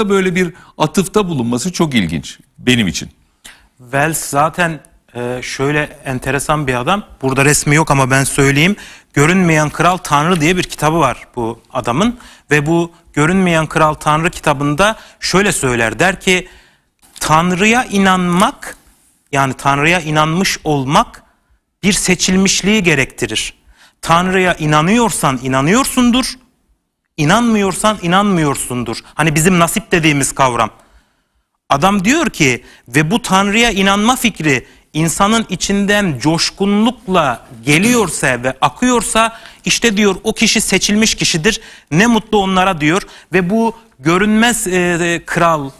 Da böyle bir atıfta bulunması çok ilginç benim için. Wells zaten e, şöyle enteresan bir adam. Burada resmi yok ama ben söyleyeyim. Görünmeyen Kral Tanrı diye bir kitabı var bu adamın. Ve bu Görünmeyen Kral Tanrı kitabında şöyle söyler. Der ki Tanrı'ya inanmak yani Tanrı'ya inanmış olmak bir seçilmişliği gerektirir. Tanrı'ya inanıyorsan inanıyorsundur İnanmıyorsan inanmıyorsundur. Hani bizim nasip dediğimiz kavram. Adam diyor ki ve bu Tanrı'ya inanma fikri insanın içinden coşkunlukla geliyorsa ve akıyorsa işte diyor o kişi seçilmiş kişidir. Ne mutlu onlara diyor ve bu görünmez e, e kral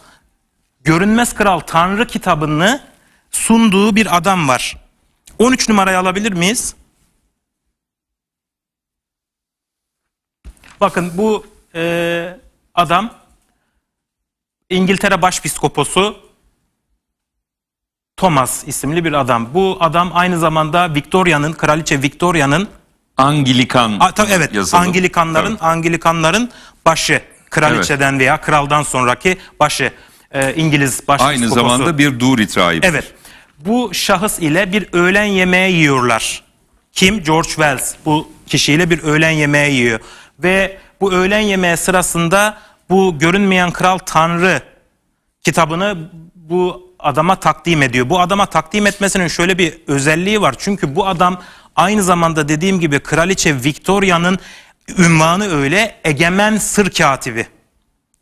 görünmez kral Tanrı kitabını sunduğu bir adam var. 13 numarayı alabilir miyiz? Bakın bu e, adam İngiltere Başpiskoposu Thomas isimli bir adam. Bu adam aynı zamanda Victoria'nın, Kraliçe Victoria'nın Anglikan. A, tabii, evet, yazalım. Anglikanların, evet. Anglikanların başı. Kraliçeden evet. veya kraldan sonraki başı e, İngiliz başpiskoposu. Aynı zamanda bir Durit rahibi. Evet. Bu şahıs ile bir öğlen yemeği yiyorlar. Kim? George Wells. Bu kişiyle bir öğlen yemeği yiyor ve bu öğlen yemeği sırasında bu görünmeyen kral tanrı kitabını bu adama takdim ediyor. Bu adama takdim etmesinin şöyle bir özelliği var. Çünkü bu adam aynı zamanda dediğim gibi kraliçe Victoria'nın ünvanı öyle egemen sır katibi.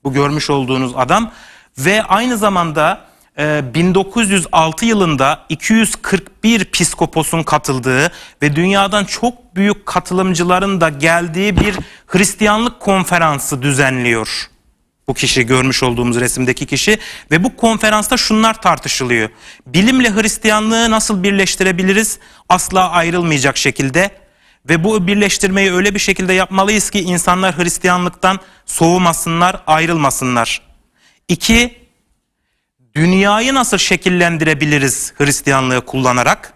Bu görmüş olduğunuz adam ve aynı zamanda 1906 e, yılında 241 piskoposun katıldığı ve dünyadan çok büyük katılımcıların da geldiği bir Hristiyanlık konferansı düzenliyor. Bu kişi görmüş olduğumuz resimdeki kişi ve bu konferansta şunlar tartışılıyor. Bilimle Hristiyanlığı nasıl birleştirebiliriz? Asla ayrılmayacak şekilde ve bu birleştirmeyi öyle bir şekilde yapmalıyız ki insanlar Hristiyanlıktan soğumasınlar, ayrılmasınlar. İki, dünyayı nasıl şekillendirebiliriz Hristiyanlığı kullanarak?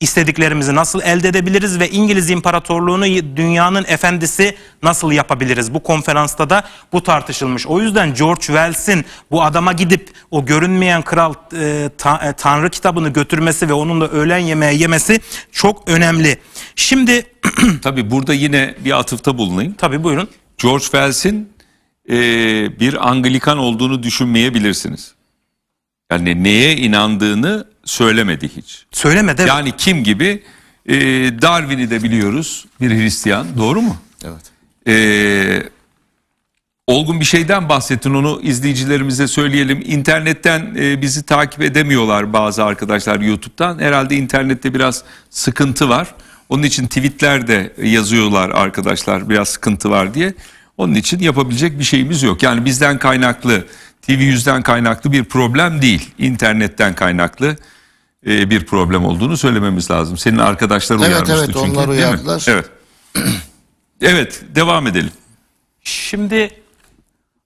istediklerimizi nasıl elde edebiliriz ve İngiliz İmparatorluğunu dünyanın efendisi nasıl yapabiliriz? Bu konferansta da bu tartışılmış. O yüzden George Wells'in bu adama gidip o görünmeyen kral e, ta, e, tanrı kitabını götürmesi ve onunla öğlen yemeği yemesi çok önemli. Şimdi tabi burada yine bir atıfta bulunayım. Tabi buyurun. George Wells'in e, bir Anglikan olduğunu düşünmeyebilirsiniz. Yani neye inandığını söylemedi hiç. Söylemedi. Evet. Yani kim gibi e, Darwin'i de biliyoruz bir Hristiyan doğru mu? Evet. E, olgun bir şeyden bahsettin onu izleyicilerimize söyleyelim. İnternetten e, bizi takip edemiyorlar bazı arkadaşlar YouTube'dan. Herhalde internette biraz sıkıntı var. Onun için tweetler yazıyorlar arkadaşlar biraz sıkıntı var diye. Onun için yapabilecek bir şeyimiz yok. Yani bizden kaynaklı, TV yüzden kaynaklı bir problem değil. İnternetten kaynaklı e, bir problem olduğunu söylememiz lazım. Senin arkadaşlar evet, uyarmıştı evet, çünkü. Evet evet, onlar uyardılar. Evet. evet devam edelim. Şimdi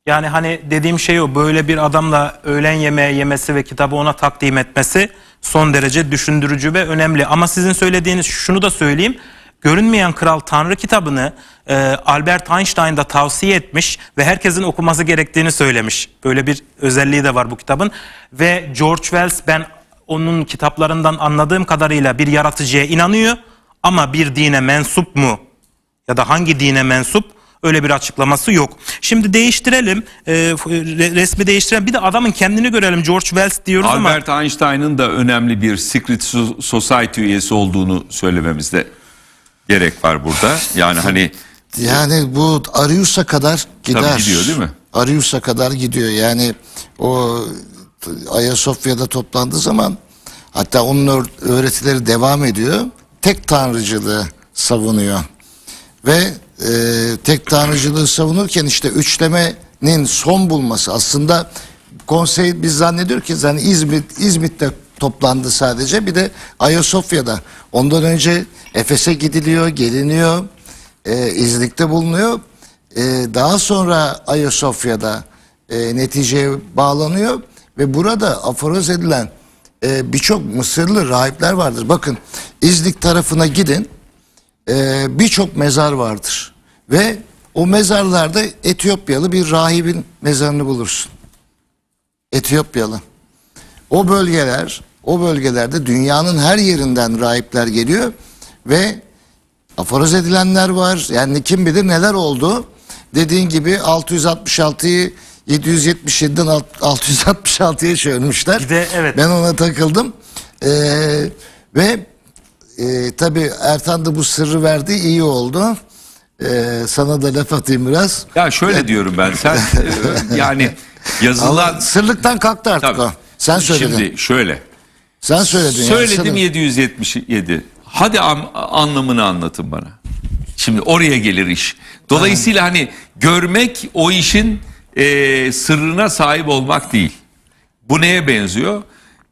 yani hani dediğim şey o böyle bir adamla öğlen yemeği yemesi ve kitabı ona takdim etmesi son derece düşündürücü ve önemli. Ama sizin söylediğiniz şunu da söyleyeyim. Görünmeyen Kral Tanrı kitabını e, Albert Einstein da tavsiye etmiş ve herkesin okuması gerektiğini söylemiş. Böyle bir özelliği de var bu kitabın. Ve George Wells ben onun kitaplarından anladığım kadarıyla bir yaratıcıya inanıyor ama bir dine mensup mu ya da hangi dine mensup öyle bir açıklaması yok. Şimdi değiştirelim e, resmi değiştirelim bir de adamın kendini görelim George Wells diyoruz Albert ama. Albert Einstein'ın da önemli bir Secret Society üyesi olduğunu söylememizde gerek var burada yani hani. Yani bu Arius'a kadar gider. Tabii gidiyor değil mi? Arius'a kadar gidiyor. Yani o Ayasofya'da toplandığı zaman hatta onun öğretileri devam ediyor. Tek tanrıcılığı savunuyor. Ve e, tek tanrıcılığı savunurken işte üçlemenin son bulması aslında konsey biz zannediyor ki yani İzmit İzmit'te toplandı sadece bir de Ayasofya'da. Ondan önce Efes'e gidiliyor, geliniyor, e, İznik'te bulunuyor. E, daha sonra Ayasofya'da e, neticeye bağlanıyor. Ve burada aforoz edilen e, birçok Mısırlı rahipler vardır. Bakın İznik tarafına gidin e, birçok mezar vardır. Ve o mezarlarda Etiyopyalı bir rahibin mezarını bulursun. Etiyopyalı. O bölgeler, o bölgelerde dünyanın her yerinden rahipler geliyor ve aforoz edilenler var. Yani kim bilir neler oldu. Dediğin gibi 666'yı 777'den 666'ya çevirmişler. Bir de, evet. Ben ona takıldım. Ee, ve e, tabii Ertan da bu sırrı verdi iyi oldu. Ee, sana da laf atayım biraz. Ya şöyle yani, diyorum ben sen e, yani yazılan... Ama sırlıktan kalktı artık tabii. o. Sen söyledin. Şimdi şöyle. Sen söyledin. Söyledim yani, 777. Hadi am, anlamını anlatın bana. Şimdi oraya gelir iş. Dolayısıyla hani görmek o işin e, sırrına sahip olmak değil. Bu neye benziyor?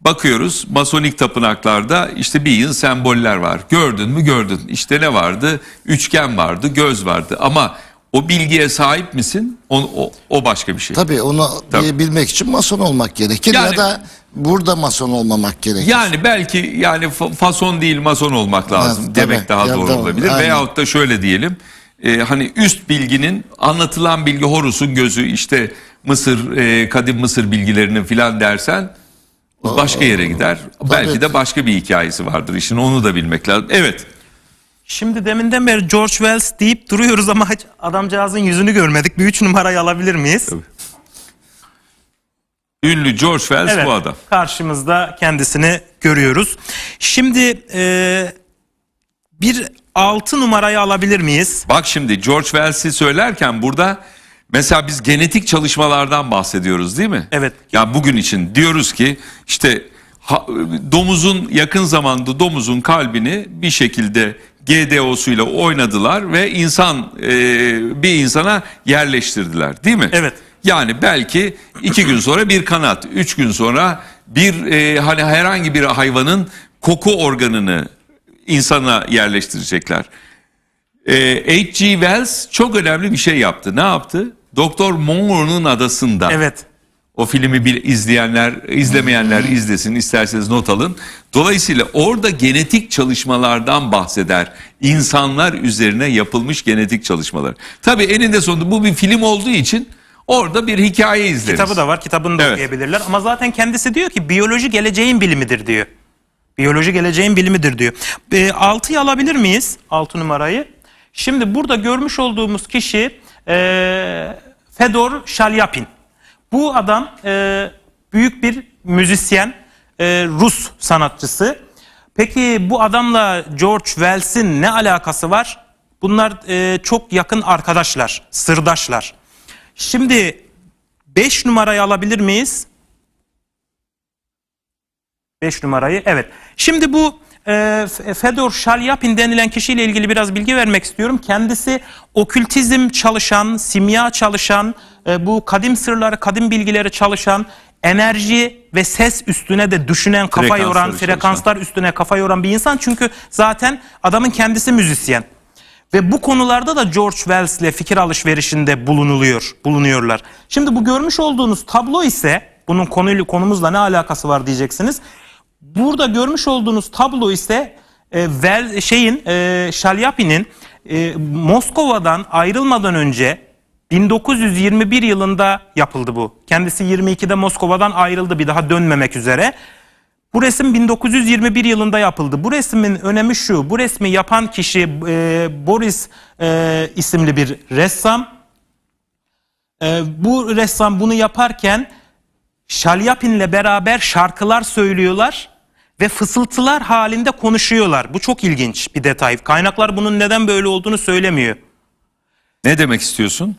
Bakıyoruz masonik tapınaklarda işte bir yığın semboller var. Gördün mü gördün. İşte ne vardı? Üçgen vardı, göz vardı. Ama o bilgiye sahip misin? O, o, o başka bir şey. Tabii onu Tabii. bilmek için mason olmak gerekir yani, ya da burada mason olmamak gerekir. Yani belki yani fason değil mason olmak lazım evet, demek tabii, daha doğru da, olabilir. Aynen. Veyahut da şöyle diyelim e, hani üst bilginin anlatılan bilgi Horus'un gözü işte Mısır e, kadim Mısır bilgilerinin filan dersen başka yere gider. Tabii. Belki de başka bir hikayesi vardır. işin onu da bilmek lazım. Evet. Şimdi deminden beri George Wells deyip duruyoruz ama hiç adamcağızın yüzünü görmedik. Bir üç numarayı alabilir miyiz? Tabii. Ünlü George Wells evet, bu adam. Karşımızda kendisini görüyoruz. Şimdi e, bir 6 numarayı alabilir miyiz? Bak şimdi George Wells'i söylerken burada mesela biz genetik çalışmalardan bahsediyoruz değil mi? Evet. Ya yani bugün için diyoruz ki işte domuzun yakın zamanda domuzun kalbini bir şekilde GDO'suyla oynadılar ve insan e, bir insana yerleştirdiler değil mi? Evet. Yani belki iki gün sonra bir kanat, üç gün sonra bir e, hani herhangi bir hayvanın koku organını insana yerleştirecekler. Ee, H.G. Wells çok önemli bir şey yaptı. Ne yaptı? Doktor Monroe'nun adasında. Evet. O filmi bir izleyenler, izlemeyenler izlesin, isterseniz not alın. Dolayısıyla orada genetik çalışmalardan bahseder. İnsanlar üzerine yapılmış genetik çalışmalar. Tabii eninde sonunda bu bir film olduğu için orada bir hikaye izleriz. Kitabı da var, kitabını da Evet. okuyabilirler. Ama zaten kendisi diyor ki biyoloji geleceğin bilimidir diyor. Biyoloji geleceğin bilimidir diyor. E, ee, 6'yı alabilir miyiz? altı numarayı. Şimdi burada görmüş olduğumuz kişi e, Fedor Shalyapin. Bu adam e, büyük bir müzisyen, e, Rus sanatçısı. Peki bu adamla George Wells'in ne alakası var? Bunlar e, çok yakın arkadaşlar, sırdaşlar. Şimdi 5 numarayı alabilir miyiz? 5 numarayı evet. Şimdi bu e, Fedor Shalyapin denilen kişiyle ilgili biraz bilgi vermek istiyorum. Kendisi okültizm çalışan, simya çalışan, e, bu kadim sırları, kadim bilgileri çalışan, enerji ve ses üstüne de düşünen, kafa yoran, frekanslar üstüne kafa yoran bir insan. Çünkü zaten adamın kendisi müzisyen. Ve bu konularda da George Wells ile fikir alışverişinde bulunuluyor, bulunuyorlar. Şimdi bu görmüş olduğunuz tablo ise bunun konuyla konumuzla ne alakası var diyeceksiniz. Burada görmüş olduğunuz tablo ise e, Vel, şeyin e, Şalyapi'nin e, Moskova'dan ayrılmadan önce 1921 yılında yapıldı bu. Kendisi 22'de Moskova'dan ayrıldı bir daha dönmemek üzere. Bu resim 1921 yılında yapıldı. Bu resmin önemi şu. Bu resmi yapan kişi e, Boris e, isimli bir ressam. E, bu ressam bunu yaparken Şalyapin'le beraber şarkılar söylüyorlar ve fısıltılar halinde konuşuyorlar. Bu çok ilginç bir detay. Kaynaklar bunun neden böyle olduğunu söylemiyor. Ne demek istiyorsun?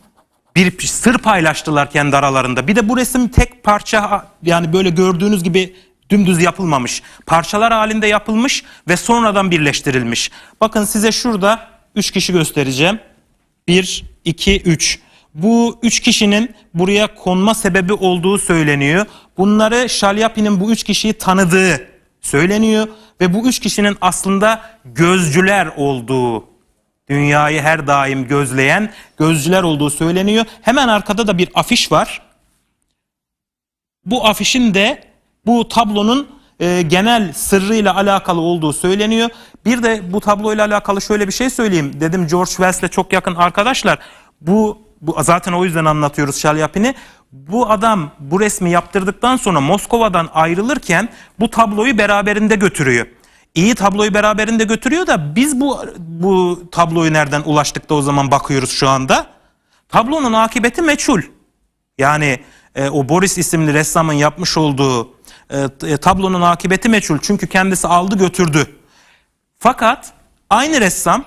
Bir sır paylaştılar kendi aralarında. Bir de bu resim tek parça yani böyle gördüğünüz gibi dümdüz yapılmamış. Parçalar halinde yapılmış ve sonradan birleştirilmiş. Bakın size şurada 3 kişi göstereceğim. 1, 2, 3. Bu üç kişinin buraya konma sebebi olduğu söyleniyor. Bunları Şalyapi'nin bu üç kişiyi tanıdığı söyleniyor. Ve bu üç kişinin aslında gözcüler olduğu, dünyayı her daim gözleyen gözcüler olduğu söyleniyor. Hemen arkada da bir afiş var. Bu afişin de bu tablonun e, genel sırrıyla alakalı olduğu söyleniyor. Bir de bu tabloyla alakalı şöyle bir şey söyleyeyim. Dedim George Wells'le çok yakın arkadaşlar. Bu bu zaten o yüzden anlatıyoruz Şalyapin'i. Bu adam bu resmi yaptırdıktan sonra Moskova'dan ayrılırken bu tabloyu beraberinde götürüyor. İyi tabloyu beraberinde götürüyor da biz bu bu tabloyu nereden ulaştık da o zaman bakıyoruz şu anda. Tablonun akıbeti meçhul. Yani e, o Boris isimli ressamın yapmış olduğu e, e tablonun akıbeti meçhul. Çünkü kendisi aldı götürdü. Fakat aynı ressam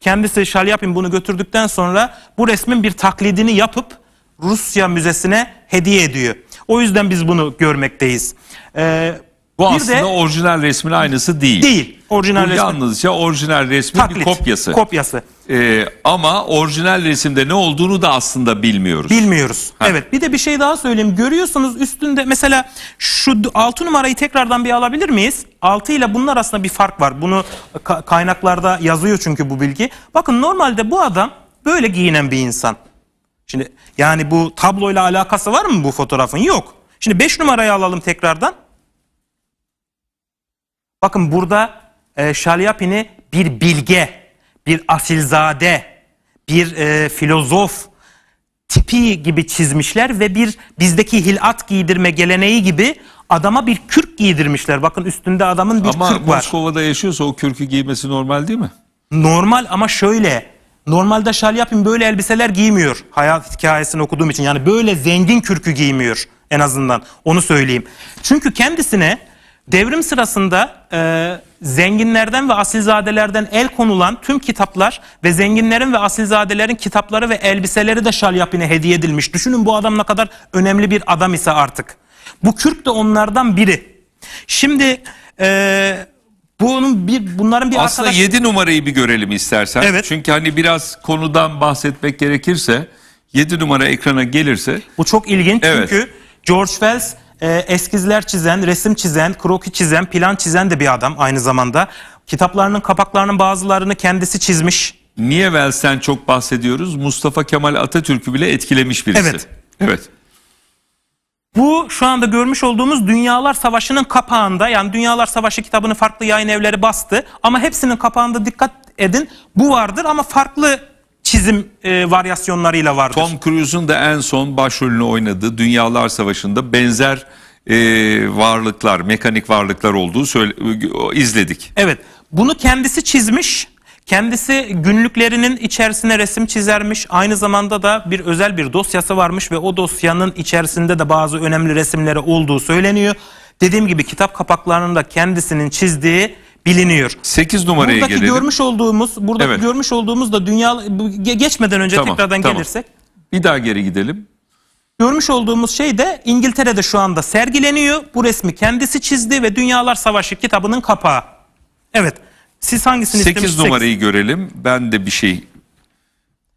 kendisi Şalyapin bunu götürdükten sonra bu resmin bir taklidini yapıp Rusya Müzesi'ne hediye ediyor. O yüzden biz bunu görmekteyiz. Ee, bu bir aslında de, orijinal resmin aynısı değil. Değil. Orijinal Bu resmi. yalnızca orijinal resmin Taklit, bir kopyası. Kopyası. Ee, ama orijinal resimde ne olduğunu da aslında bilmiyoruz. Bilmiyoruz. Ha. Evet. Bir de bir şey daha söyleyeyim. Görüyorsunuz üstünde mesela şu 6 numarayı tekrardan bir alabilir miyiz? 6 ile bunlar arasında bir fark var. Bunu kaynaklarda yazıyor çünkü bu bilgi. Bakın normalde bu adam böyle giyinen bir insan. Şimdi yani bu tabloyla alakası var mı bu fotoğrafın? Yok. Şimdi 5 numarayı alalım tekrardan. Bakın burada e, Şalyapin'i bir bilge, bir asilzade, bir e, filozof tipi gibi çizmişler ve bir bizdeki hilat giydirme geleneği gibi adama bir kürk giydirmişler. Bakın üstünde adamın bir ama kürk var. Ama Moskova'da yaşıyorsa o kürkü giymesi normal değil mi? Normal ama şöyle. Normalde Şalyapin böyle elbiseler giymiyor. Hayat hikayesini okuduğum için. Yani böyle zengin kürkü giymiyor en azından. Onu söyleyeyim. Çünkü kendisine Devrim sırasında e, zenginlerden ve asilzadelerden el konulan tüm kitaplar ve zenginlerin ve asilzadelerin kitapları ve elbiseleri de Şalyapin'e hediye edilmiş. Düşünün bu adam ne kadar önemli bir adam ise artık. Bu Kürk de onlardan biri. Şimdi e, bunun bir bunların bir Aslında arkadaş... 7 numarayı bir görelim istersen. Evet. Çünkü hani biraz konudan bahsetmek gerekirse 7 numara ekrana gelirse. Bu çok ilginç evet. çünkü George Wells e, eskizler çizen, resim çizen, kroki çizen, plan çizen de bir adam aynı zamanda. Kitaplarının kapaklarının bazılarını kendisi çizmiş. Niye Velsen çok bahsediyoruz? Mustafa Kemal Atatürk'ü bile etkilemiş birisi. Evet. Evet. Bu şu anda görmüş olduğumuz Dünyalar Savaşı'nın kapağında yani Dünyalar Savaşı kitabını farklı yayın evleri bastı ama hepsinin kapağında dikkat edin bu vardır ama farklı çizim e, varyasyonlarıyla vardır. Tom Cruise'un da en son başrolünü oynadığı Dünyalar Savaşı'nda benzer e, varlıklar, mekanik varlıklar olduğu söyle, izledik. Evet, bunu kendisi çizmiş. Kendisi günlüklerinin içerisine resim çizermiş. Aynı zamanda da bir özel bir dosyası varmış ve o dosyanın içerisinde de bazı önemli resimleri olduğu söyleniyor. Dediğim gibi kitap kapaklarını da kendisinin çizdiği biliniyor. 8 numaraya buradaki gelelim. görmüş olduğumuz, burada evet. görmüş olduğumuz da dünya geçmeden önce tamam, tekrardan tamam. gelirsek. Bir daha geri gidelim. Görmüş olduğumuz şey de İngiltere'de şu anda sergileniyor. Bu resmi kendisi çizdi ve Dünyalar Savaşı kitabının kapağı. Evet. Siz hangisini 8 istemişsiniz? 8 numarayı görelim. Ben de bir şey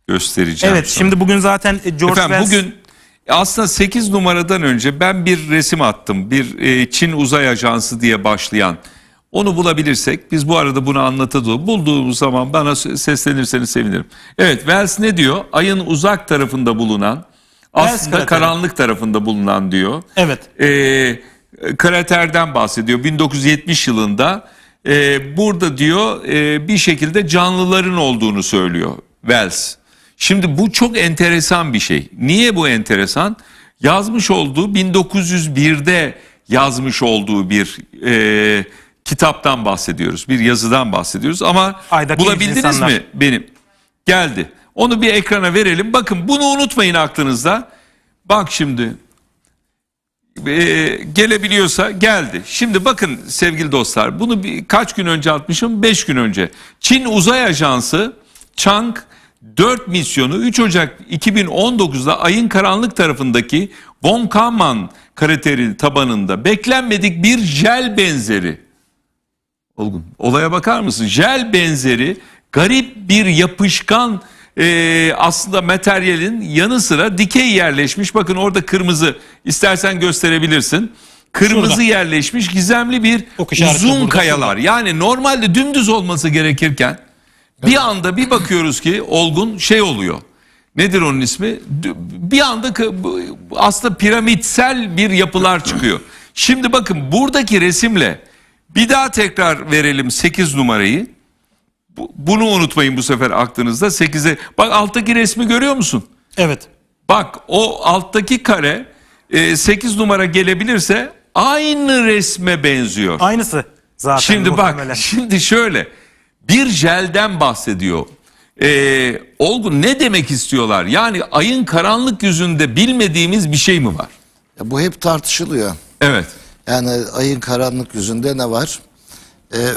göstereceğim. Evet, sonra. şimdi bugün zaten George Efendim, Wells... bugün aslında 8 numaradan önce ben bir resim attım. Bir e, Çin Uzay Ajansı diye başlayan onu bulabilirsek biz bu arada bunu anlatalım. Bulduğumuz zaman bana seslenirseniz sevinirim. Evet Wells ne diyor? Ayın uzak tarafında bulunan aslında krateri. karanlık tarafında bulunan diyor. Evet. Ee, kraterden bahsediyor. 1970 yılında e, burada diyor e, bir şekilde canlıların olduğunu söylüyor Wells. Şimdi bu çok enteresan bir şey. Niye bu enteresan? Yazmış olduğu 1901'de yazmış olduğu bir e, kitaptan bahsediyoruz, bir yazıdan bahsediyoruz ama Aydaki bulabildiniz insanlar. mi benim? Geldi. Onu bir ekrana verelim. Bakın bunu unutmayın aklınızda. Bak şimdi ee, gelebiliyorsa geldi. Şimdi bakın sevgili dostlar bunu bir, kaç gün önce atmışım? 5 gün önce. Çin Uzay Ajansı Chang 4 misyonu 3 Ocak 2019'da ayın karanlık tarafındaki Von Kaman krateri tabanında beklenmedik bir jel benzeri Olgun. Olaya bakar mısın? Jel benzeri garip bir yapışkan e, aslında materyalin yanı sıra dikey yerleşmiş. Bakın orada kırmızı istersen gösterebilirsin. Kırmızı Şurada. yerleşmiş gizemli bir Ok uzun kayalar. Yani normalde dümdüz olması gerekirken bir anda bir bakıyoruz ki olgun şey oluyor. Nedir onun ismi? Bir anda aslında piramitsel bir yapılar çıkıyor. Şimdi bakın buradaki resimle bir daha tekrar verelim 8 numarayı. bunu unutmayın bu sefer aklınızda. 8'e bak alttaki resmi görüyor musun? Evet. Bak o alttaki kare e, 8 numara gelebilirse aynı resme benziyor. Aynısı zaten. Şimdi bak şimdi şöyle bir jelden bahsediyor. Ee, Olgun ne demek istiyorlar? Yani ayın karanlık yüzünde bilmediğimiz bir şey mi var? Ya bu hep tartışılıyor. Evet. Yani ayın karanlık yüzünde ne var? Ee,